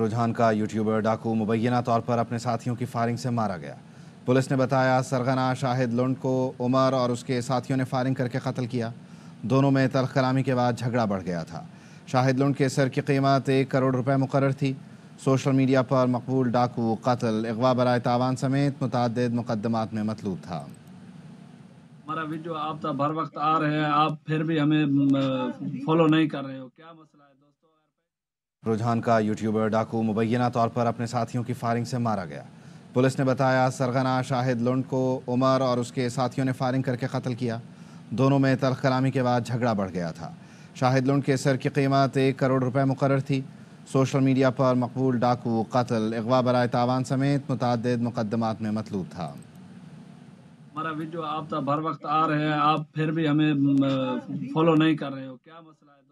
रुझान का यूट्यूबर डाकू मुबैना तौर पर अपने साथियों की फायरिंग से मारा गया पुलिस ने बताया सरगना शाहिद लुंड को उमर और उसके साथियों ने फायरिंग करके कत्ल किया दोनों में तलख कलामी के बाद झगड़ा बढ़ गया था शाहिद लुंड के सर की कीमत एक करोड़ रुपए मुकर थी सोशल मीडिया पर मकबूल डाकू कत्ल अगवा बरए तावान समेत मुतद मुकदमा में मतलूब था हमारा वीडियो आप तो भर वक्त आ रहे हैं आप फिर भी हमें फॉलो नहीं कर रहे हो क्या मसला है दोस्तों रुझान का यूट्यूबर डाकू मुबैना तौर पर अपने साथियों की फायरिंग से मारा गया पुलिस ने बताया सरगना शाहिद लुंड को उमर और उसके साथियों ने फायरिंग करके कत्ल किया दोनों में तलख कलामी के बाद झगड़ा बढ़ गया था शाहिद लुंड के सर की कीमत एक करोड़ रुपये मुकर थी सोशल मीडिया पर मकबूल डाकू कत्ल अगवा बरए तावान समेत मुतद मुकदमात में मतलूब था हमारा वीडियो आप तो भर वक्त आ रहे हैं आप फिर भी हमें फॉलो नहीं कर रहे हो क्या मसला है